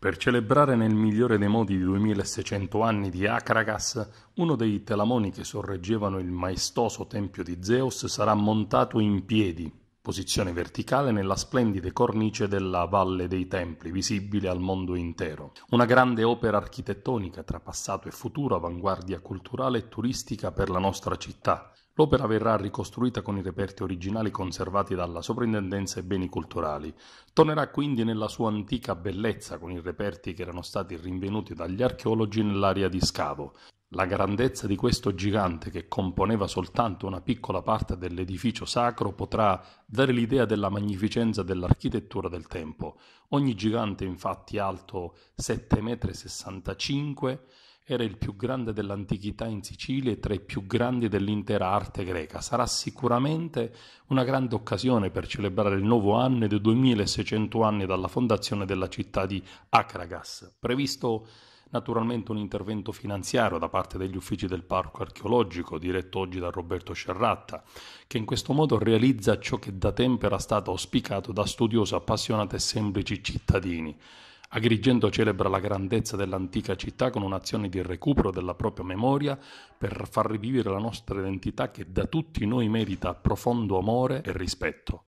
per celebrare nel migliore dei modi i 2600 anni di Akragas, uno dei telamoni che sorreggevano il maestoso tempio di Zeus sarà montato in piedi, posizione verticale nella splendida cornice della Valle dei Templi, visibile al mondo intero. Una grande opera architettonica tra passato e futuro, avanguardia culturale e turistica per la nostra città. L'opera verrà ricostruita con i reperti originali conservati dalla Soprintendenza e Beni Culturali. Tornerà quindi nella sua antica bellezza con i reperti che erano stati rinvenuti dagli archeologi nell'area di scavo. La grandezza di questo gigante, che componeva soltanto una piccola parte dell'edificio sacro, potrà dare l'idea della magnificenza dell'architettura del tempo. Ogni gigante, infatti, alto 7,65 m era il più grande dell'antichità in Sicilia e tra i più grandi dell'intera arte greca. Sarà sicuramente una grande occasione per celebrare il nuovo anno e 2600 anni dalla fondazione della città di Acragas. Previsto naturalmente un intervento finanziario da parte degli uffici del parco archeologico, diretto oggi da Roberto Cerratta, che in questo modo realizza ciò che da tempo era stato auspicato da studiosi appassionati e semplici cittadini, Agrigento celebra la grandezza dell'antica città con un'azione di recupero della propria memoria per far rivivere la nostra identità che da tutti noi merita profondo amore e rispetto.